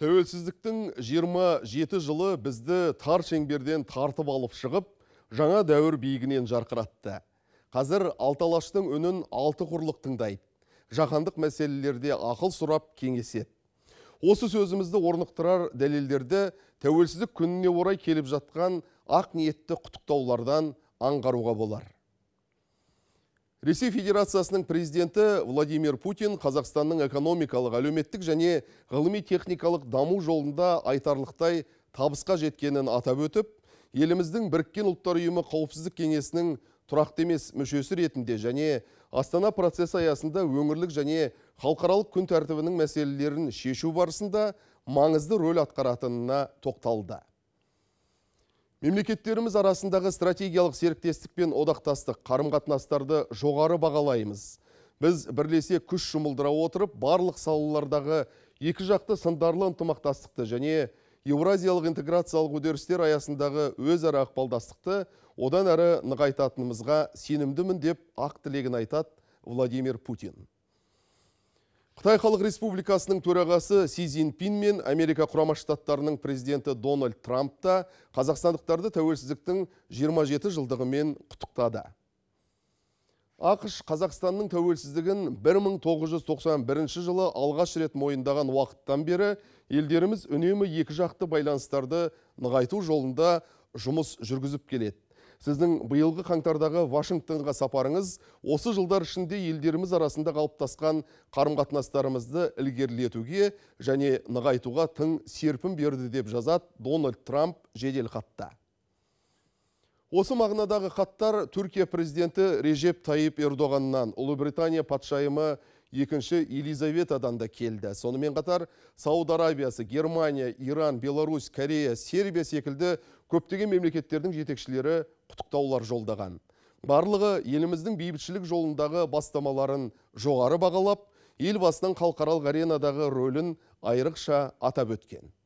тәуелсіздіктің 27 жылы бізді тар шеңберден тартып алып шығып, жаңа дәуір биігінен жарқыратты. Қазір Алталаштың үнін алты құрлық тыңдайды. Жаһандық мәселелерде ақыл сұрап кеңеседі. Осы сөзімізді орнықтырар дәлелдерді тәуелсіздік күніне орай келіп жатқан ақ ниетті құттықтаулардан аңғаруға болар. Ресей Федерациясының президенті Владимир Путин Қазақстанның экономикалық әлеуметтік және ғылыми техникалық даму жолында айтарлықтай табысқа жеткенін атап өтіп, еліміздің біріккен ұлттар ұйымы қауіпсіздік кеңесінің тұрақты емес мүшесі ретінде және Астана процесі аясында өңірлік және халықаралық күн тәртібінің мәселелерін шешу барысында маңызды рөл атқаратынына тоқталды. Мемлекеттеріміз арасындағы стратегиялық серіктестік пен одақтастық қарым қатынастарды жоғары бағалаймыз. Біз бірлесе күш жұмылдыра отырып, барлық салалардағы екі жақты сындарлы ынтымақтастықты және еуразиялық интеграциялық үдерістер аясындағы өзара ықпалдастықты одан әрі нығайтатынымызға сенімдімін деп ақ тілегін айтады Владимир Путин. Қытай халық республикасының төрағасы Си Цзиньпин мен Америка құрама штаттарының президенті Дональд Трамп та қазақстандықтарды тәуелсіздіктің 27 жылдығымен құттықтады. Ақш Қазақстанның тәуелсіздігін 1991 жылы алғаш рет мойындаған уақыттан бері елдеріміз үнемі екі жақты байланыстарды нығайту жолында жұмыс жүргізіп келеді сіздің биылғы қаңтардағы Вашингтонға сапарыңыз осы жылдар ішінде елдеріміз арасында қалыптасқан қарым қатынастарымызды ілгерілетуге және нығайтуға тың серпін берді деп жазады Дональд Трамп жедел жеделхатта. Осы мағынадағы хаттар Түркия президенті Режеп Тайып Ердоғаннан, Ұлыбритания патшайымы екінші елизаветадан да келді сонымен қатар сауд арабиясы германия иран беларусь корея сербия секілді көптеген мемлекеттердің жетекшілері құттықтаулар жолдаған барлығы еліміздің бейбітшілік жолындағы бастамаларын жоғары бағалап елбасының халықаралық аренадағы рөлін айрықша атап өткен